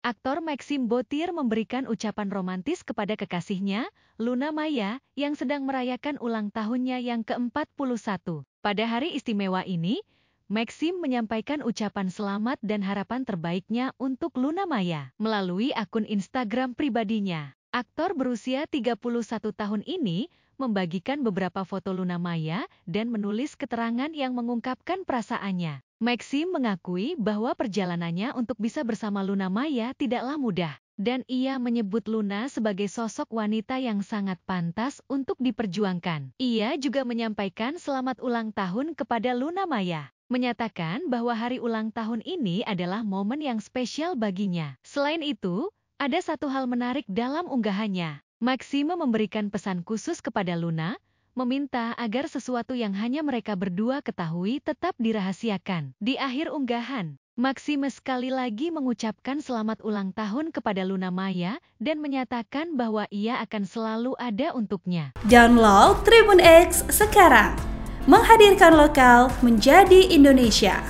Aktor Maxim Botir memberikan ucapan romantis kepada kekasihnya, Luna Maya, yang sedang merayakan ulang tahunnya yang ke-41. Pada hari istimewa ini, Maxim menyampaikan ucapan selamat dan harapan terbaiknya untuk Luna Maya melalui akun Instagram pribadinya. Aktor berusia 31 tahun ini membagikan beberapa foto Luna Maya dan menulis keterangan yang mengungkapkan perasaannya. Maxim mengakui bahwa perjalanannya untuk bisa bersama Luna Maya tidaklah mudah, dan ia menyebut Luna sebagai sosok wanita yang sangat pantas untuk diperjuangkan. Ia juga menyampaikan selamat ulang tahun kepada Luna Maya menyatakan bahwa hari ulang tahun ini adalah momen yang spesial baginya. Selain itu, ada satu hal menarik dalam unggahannya. Maxima memberikan pesan khusus kepada Luna, meminta agar sesuatu yang hanya mereka berdua ketahui tetap dirahasiakan. Di akhir unggahan, Maxime sekali lagi mengucapkan selamat ulang tahun kepada Luna Maya dan menyatakan bahwa ia akan selalu ada untuknya. Download Tribun X sekarang, menghadirkan lokal menjadi Indonesia.